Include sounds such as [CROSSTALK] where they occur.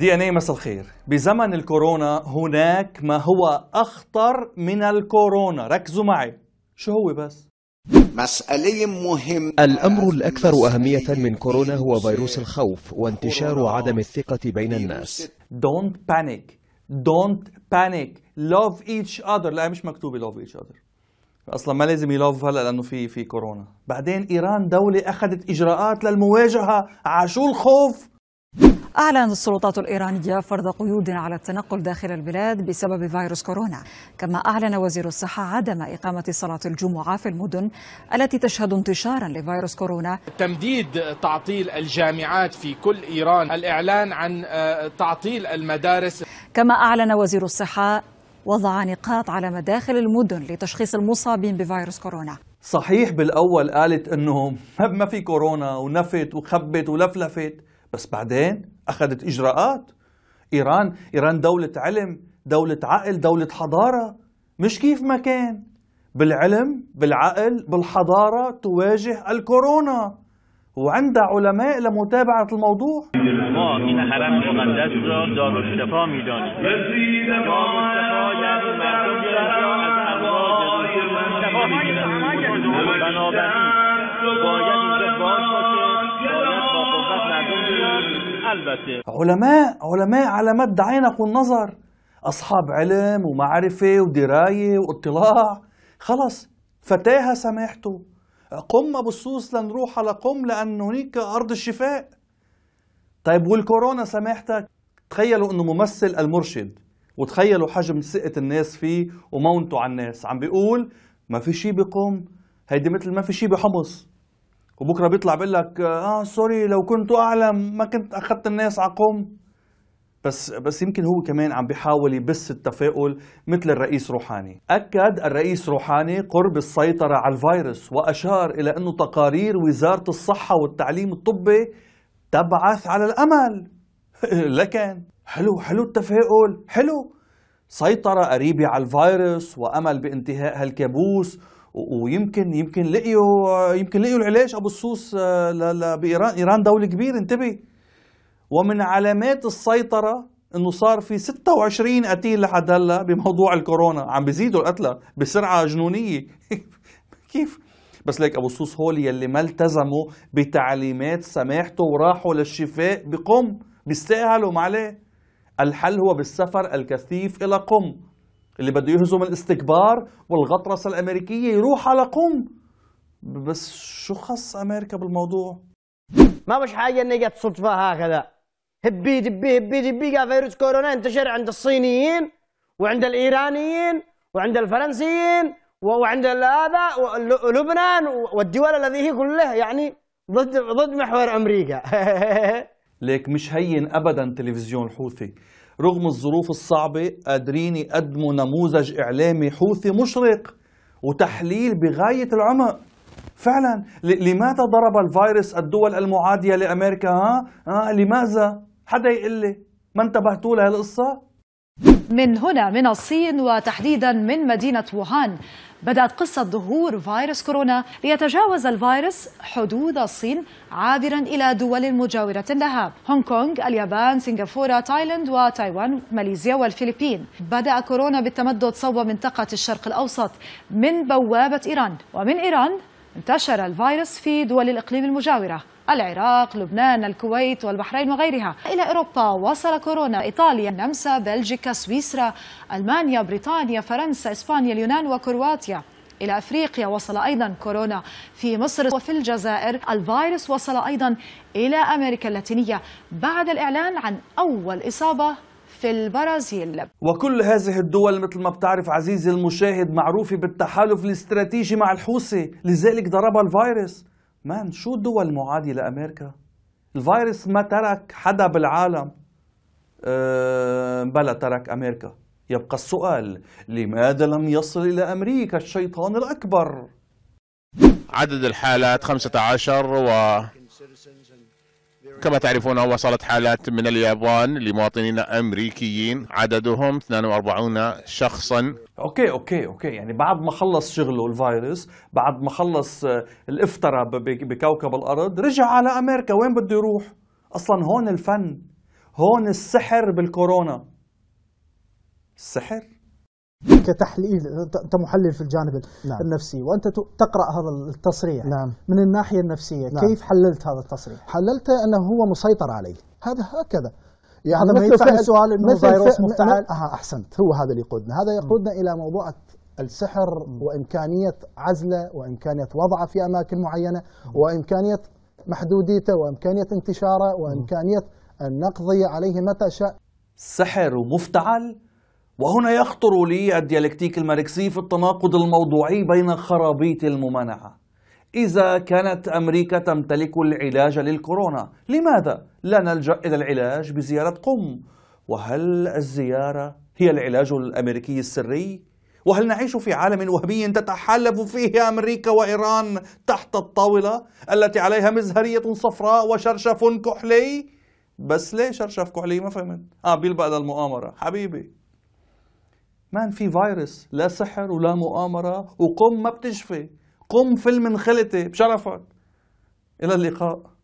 دي ان اي مساء الخير بزمن الكورونا هناك ما هو اخطر من الكورونا ركزوا معي شو هو بس مسألة مهم الأمر الأكثر أهمية من كورونا هو فيروس الخوف وانتشار عدم الثقة بين الناس Don't panic Don't panic Love each other لا مش مكتوبة love each other اصلا ما لازم يلوف هلا لانه في في كورونا بعدين ايران دوله اخذت اجراءات للمواجهه عشو الخوف أعلنت السلطات الإيرانية فرض قيود على التنقل داخل البلاد بسبب فيروس كورونا كما أعلن وزير الصحة عدم إقامة صلاة الجمعة في المدن التي تشهد انتشارا لفيروس كورونا تمديد تعطيل الجامعات في كل إيران الإعلان عن آه، تعطيل المدارس كما أعلن وزير الصحة وضع نقاط على مداخل المدن لتشخيص المصابين بفيروس كورونا صحيح بالأول قالت أنه ما في كورونا ونفت وخبت ولفلفت بس بعدين أخذت إجراءات إيران إيران دولة علم دولة عقل دولة حضارة مش كيف ما كان بالعلم بالعقل بالحضارة تواجه الكورونا وعندها علماء لمتابعة الموضوع ما این حرم مقدس را میدانیم علماء علماء على مد عينك والنظر أصحاب علم ومعرفة ودراية واطلاع خلص فتاها سماحته قم بالصوص لنروح على قم لأن هنيك أرض الشفاء طيب والكورونا سماحتك تخيلوا أنه ممثل المرشد وتخيلوا حجم ثقة الناس فيه ومونته على الناس عم بيقول ما في شي بقم هيدي مثل ما في شي بحمص وبكره بيطلع بيقول لك اه سوري لو كنت اعلم ما كنت اخذت الناس على قوم بس بس يمكن هو كمان عم بيحاول يبث التفاؤل مثل الرئيس روحاني اكد الرئيس روحاني قرب السيطره على الفيروس واشار الى انه تقارير وزاره الصحه والتعليم الطبي تبعث على الامل [LAUGHS] لكن حلو حلو التفاؤل حلو سيطره قريبه على الفيروس وامل بانتهاء هالكابوس ويمكن يمكن لقيوا يمكن لقيوا العلاج ابو السوس آه، بايران ايران دوله كبيره انتبه ومن علامات السيطره انه صار في 26 قتيل لحد هلا بموضوع الكورونا عم بيزيدوا القتلى بسرعه جنونيه [LAUGHS] كيف بس ليك ابو السوس هول يلي ما التزموا بتعليمات سماحته وراحوا للشفاء بقم بيستاهلوا معليه الحل هو بالسفر الكثيف الى قم اللي بده يهزم الاستكبار والغطرسه الامريكيه يروح على قم بس شو خص امريكا بالموضوع ما مش حاجه اني جت صدفه هكذا هبي دبي هبي دبي جاء فيروس كورونا انتشر عند الصينيين وعند الايرانيين وعند الفرنسيين وعند هذا ولبنان والدول الذي هي كلها يعني ضد ضد محور امريكا [LAUGHS] ليك مش هين ابدا تلفزيون حوثي رغم الظروف الصعبة قادرين يقدموا نموذج إعلامي حوثي مشرق وتحليل بغاية العمق فعلا لماذا ضرب الفيروس الدول المعادية لأمريكا ها؟ ها؟ لماذا؟ حدا يقول لي ما انتبهتوا لهالقصة؟ من هنا من الصين وتحديدا من مدينة ووهان بدأت قصة ظهور فيروس كورونا ليتجاوز الفيروس حدود الصين عابرا إلى دول مجاورة لها هونغ كونغ، اليابان، سنغافورة، تايلاند وتايوان، ماليزيا والفلبين بدأ كورونا بالتمدد صوب منطقة الشرق الأوسط من بوابة إيران ومن إيران انتشر الفيروس في دول الإقليم المجاورة العراق لبنان الكويت والبحرين وغيرها إلى أوروبا وصل كورونا إيطاليا النمسا بلجيكا سويسرا ألمانيا بريطانيا فرنسا إسبانيا اليونان وكرواتيا إلى أفريقيا وصل أيضا كورونا في مصر وفي الجزائر الفيروس وصل أيضا إلى أمريكا اللاتينية بعد الإعلان عن أول إصابة في البرازيل وكل هذه الدول مثل ما بتعرف عزيزي المشاهد معروفة بالتحالف الاستراتيجي مع الحوثي لذلك ضربها الفيروس مان شو الدول معادية لأمريكا الفيروس ما ترك حدا بالعالم آه، بلا ترك أمريكا يبقى السؤال لماذا لم يصل إلى أمريكا الشيطان الأكبر عدد الحالات 15 و كما تعرفون وصلت حالات من اليابان لمواطنين امريكيين عددهم 42 شخصا اوكي اوكي اوكي يعني بعد ما خلص شغله الفيروس بعد ما خلص آه، الافترى بكوكب الارض رجع على امريكا وين بده يروح اصلا هون الفن هون السحر بالكورونا السحر كتحليل انت محلل في الجانب نعم. النفسي وانت تقرا هذا التصريح نعم. من الناحيه النفسيه نعم. كيف حللت هذا التصريح حللته انه هو مسيطر عليه هذا هكذا يعني هذا مثل يدفع السؤال انه فيروس مفتعل اه احسنت هو هذا اللي يقودنا هذا يقودنا الى موضوع السحر م. وامكانيه عزله وامكانيه وضعه في اماكن معينه وامكانيه محدوديته وامكانيه انتشاره وامكانيه ان نقضي عليه متى شاء سحر ومفتعل وهنا يخطر لي الديالكتيك الماركسي في التناقض الموضوعي بين خرابيط الممانعة إذا كانت أمريكا تمتلك العلاج للكورونا لماذا لا نلجأ إلى العلاج بزيارة قم؟ وهل الزيارة هي العلاج الأمريكي السري؟ وهل نعيش في عالم وهمي تتحالف فيه أمريكا وإيران تحت الطاولة التي عليها مزهرية صفراء وشرشف كحلي؟ بس ليه شرشف كحلي ما فهمت؟ آه بيلبق للمؤامرة حبيبي مان في فيروس لا سحر ولا مؤامرة وقم ما بتشفي قم فيلم انخلتي بشرفك إلى اللقاء